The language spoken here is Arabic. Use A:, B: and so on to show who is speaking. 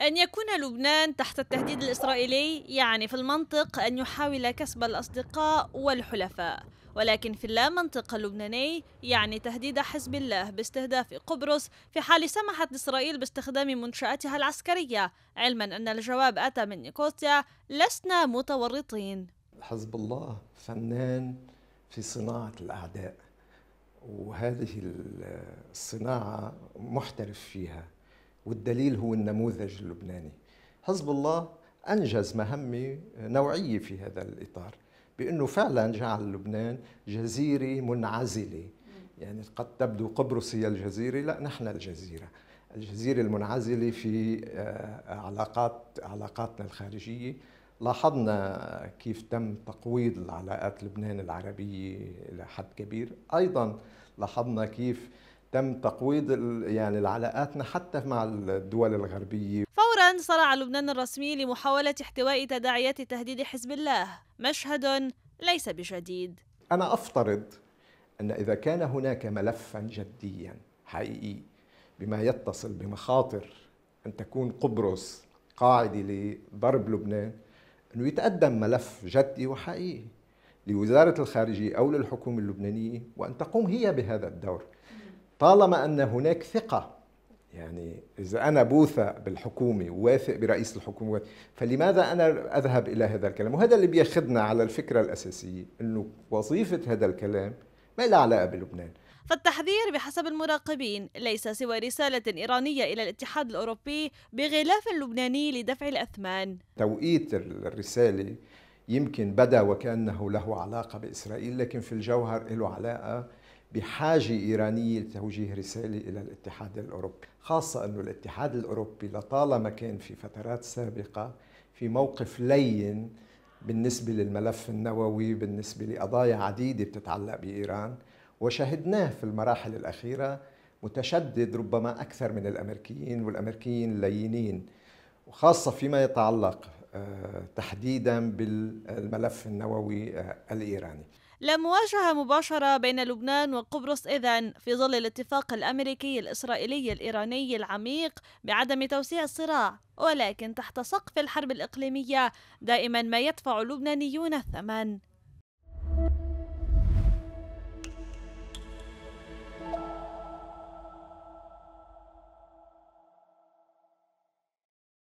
A: أن يكون لبنان تحت التهديد الإسرائيلي يعني في المنطق أن يحاول كسب الأصدقاء والحلفاء ولكن في اللامنطق اللبناني يعني تهديد حزب الله باستهداف قبرص في حال سمحت إسرائيل باستخدام منشآتها العسكرية علما أن الجواب أتى من نيكوتيا لسنا متورطين
B: حزب الله فنان في صناعة الأعداء وهذه الصناعة محترف فيها والدليل هو النموذج اللبناني حزب الله أنجز مهمة نوعية في هذا الإطار بأنه فعلا جعل لبنان جزيرة منعزلة يعني قد تبدو قبرص هي الجزيرة لا نحن الجزيرة الجزيرة المنعزلة في آه، علاقات علاقاتنا الخارجية لاحظنا كيف تم تقويض العلاقات لبنان العربية إلى حد كبير أيضا لاحظنا كيف تم تقويض يعني علاقاتنا حتى مع الدول الغربيه
A: فورا صرع لبنان الرسمي لمحاوله احتواء تداعيات تهديد حزب الله مشهد ليس بجديد
B: انا افترض ان اذا كان هناك ملفا جديا حقيقي بما يتصل بمخاطر ان تكون قبرص قاعده لضرب لبنان انه يتقدم ملف جدي وحقيقي لوزاره الخارجيه او للحكومه اللبنانيه وان تقوم هي بهذا الدور طالما ان هناك ثقه يعني اذا انا بوثق بالحكومه وواثق برئيس الحكومه فلماذا انا اذهب الى هذا الكلام وهذا اللي بياخذنا على الفكره الاساسيه انه وظيفه هذا الكلام ما لها علاقه بلبنان
A: فالتحذير بحسب المراقبين ليس سوى رسالة إيرانية إلى الاتحاد الأوروبي بغلاف اللبناني لدفع الأثمان
B: توقيت الرسالة يمكن بدا وكأنه له علاقة بإسرائيل لكن في الجوهر له علاقة بحاجة إيرانية لتوجيه رسالة إلى الاتحاد الأوروبي خاصة أن الاتحاد الأوروبي لطالما كان في فترات سابقة في موقف لين بالنسبة للملف النووي بالنسبة لقضايا عديدة بتتعلق بإيران وشهدناه في المراحل الأخيرة متشدد ربما أكثر من الأمريكيين والأمريكيين اللينين وخاصة فيما يتعلق آه، تحديدا بالملف النووي آه، الإيراني
A: لا مواجهة مباشرة بين لبنان وقبرص إذن في ظل الاتفاق الأمريكي الإسرائيلي الإيراني العميق بعدم توسيع الصراع ولكن تحت سقف الحرب الإقليمية دائما ما يدفع اللبنانيون الثمن